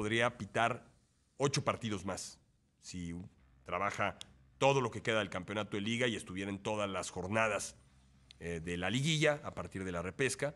podría pitar ocho partidos más si trabaja todo lo que queda del campeonato de liga y estuviera en todas las jornadas eh, de la liguilla a partir de la repesca,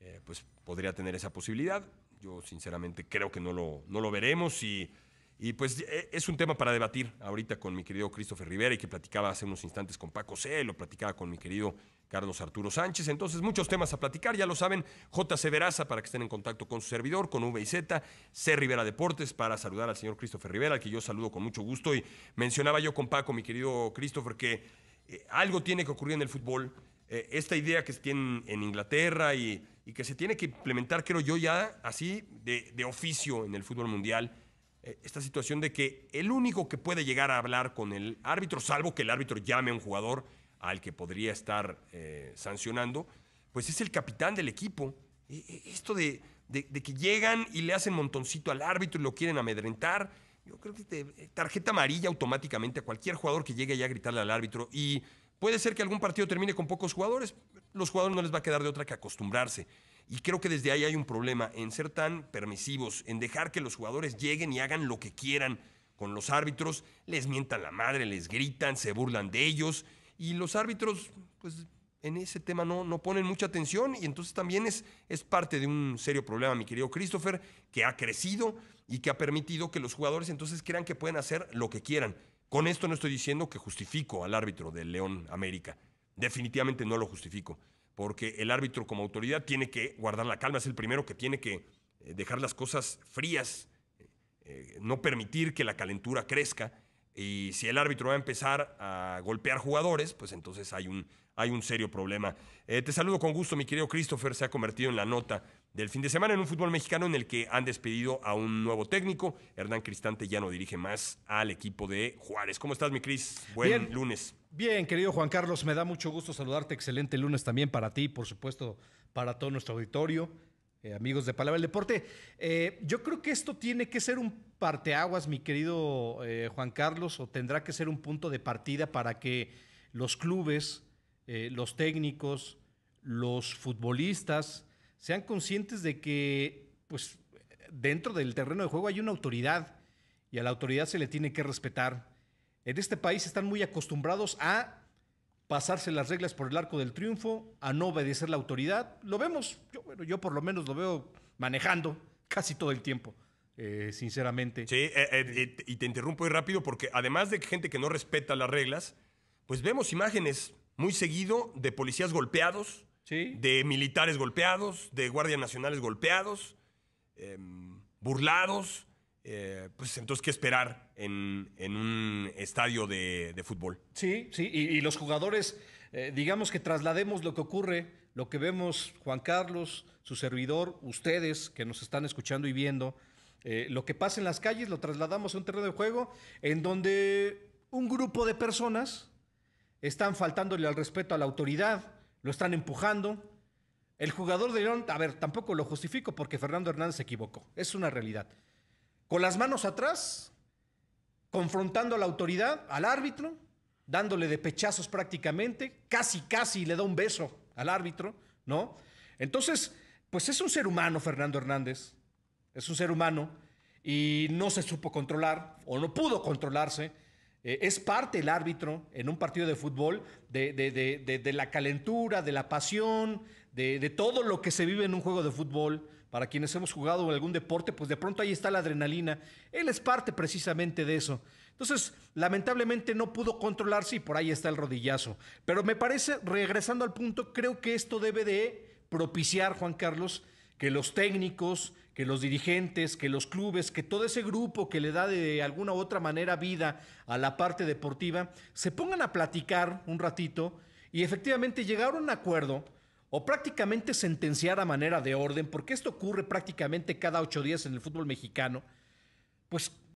eh, pues podría tener esa posibilidad. Yo sinceramente creo que no lo, no lo veremos y y pues eh, es un tema para debatir ahorita con mi querido Christopher Rivera y que platicaba hace unos instantes con Paco C, lo platicaba con mi querido Carlos Arturo Sánchez. Entonces, muchos temas a platicar, ya lo saben, JC Veraza para que estén en contacto con su servidor, con Z, C Rivera Deportes para saludar al señor Christopher Rivera, al que yo saludo con mucho gusto. Y mencionaba yo con Paco, mi querido Christopher, que eh, algo tiene que ocurrir en el fútbol. Eh, esta idea que tiene en Inglaterra y, que se tiene que implementar, creo yo, ya así de, de oficio en el fútbol mundial eh, esta situación de que el único que puede llegar a hablar con el árbitro, salvo que el árbitro llame a un jugador al que podría estar eh, sancionando, pues es el capitán del equipo. E, e, esto de, que llegan y le hacen montoncito al árbitro y lo quieren amedrentar, yo creo que eh, tarjeta amarilla automáticamente a cualquier jugador que llegue ya a gritarle al árbitro y Puede ser que algún partido termine con pocos jugadores, los jugadores no les va a quedar de otra que acostumbrarse. Y creo que desde ahí hay un problema en ser tan permisivos, en dejar que los jugadores lleguen y hagan lo que quieran con los árbitros, les mientan la madre, les gritan, se burlan de ellos y los árbitros pues en ese tema no, no ponen mucha atención y entonces también es, es parte de un serio problema, mi querido Christopher, que ha crecido y que ha permitido que los jugadores entonces crean que pueden hacer lo que quieran. Con esto no estoy diciendo que justifico al árbitro del León América. Definitivamente no lo justifico, porque el árbitro como autoridad tiene que guardar la calma, es el primero que tiene que eh, dejar las cosas frías, eh, eh, no permitir que la calentura crezca. Y si el árbitro va a empezar a golpear jugadores, pues entonces hay un, hay un serio problema. te saludo con gusto, mi querido Christopher, se ha convertido en la nota del fin de semana en un fútbol mexicano en el que han despedido a un nuevo técnico. Hernán Cristante ya no dirige más al equipo de Juárez. ¿Cómo estás, mi Cris? Buen lunes. Bien, querido Juan Carlos, me da mucho gusto saludarte. Excelente lunes también para ti, por supuesto, para todo nuestro auditorio, eh, amigos de Palabra del Deporte. Eh, yo creo que esto tiene que ser un parteaguas, mi querido eh, Juan Carlos, o tendrá que ser un punto de partida para que los clubes, los técnicos, los futbolistas, sean conscientes de que, pues, dentro del terreno de juego hay una autoridad y a la autoridad se le tiene que respetar. En este país están muy acostumbrados a pasarse las reglas por el arco del triunfo, a no obedecer la autoridad. Lo vemos, yo, por lo menos lo veo manejando casi todo el tiempo. Eh, sinceramente. Sí, eh, eh, y te interrumpo ahí rápido porque además de gente que no respeta las reglas, pues vemos imágenes muy seguido de policías golpeados, de militares golpeados, de guardias nacionales golpeados, eh, burlados. Eh, pues entonces, ¿qué esperar en, un estadio de, fútbol? Sí, sí, y, los jugadores, eh, digamos que traslademos lo que ocurre, lo que vemos Juan Carlos, su servidor, ustedes que nos están escuchando y viendo, lo que pasa en las calles lo trasladamos a un terreno de juego en donde un grupo de personas están faltándole al respeto a la autoridad, lo están empujando. El jugador de León, a ver, tampoco lo justifico porque Fernando Hernández se equivocó, es una realidad. Con las manos atrás, confrontando a la autoridad, al árbitro, dándole de pechazos prácticamente, casi, casi le da un beso al árbitro, ¿no? Entonces, pues es un ser humano Fernando Hernández, es un ser humano y no se supo controlar o no pudo controlarse eh, es parte el árbitro en un partido de fútbol de, de la calentura, de la pasión, de, todo lo que se vive en un juego de fútbol. Para quienes hemos jugado algún deporte, pues de pronto ahí está la adrenalina. Él es parte precisamente de eso. Entonces, lamentablemente no pudo controlarse y por ahí está el rodillazo. Pero me parece, regresando al punto, creo que esto debe de propiciar, Juan Carlos, que los técnicos, que los dirigentes, que los clubes, que todo ese grupo que le da de alguna u otra manera vida a la parte deportiva, se pongan a platicar un ratito y efectivamente llegar a un acuerdo o prácticamente sentenciar a manera de orden, porque esto ocurre prácticamente cada ocho días en el fútbol mexicano, pues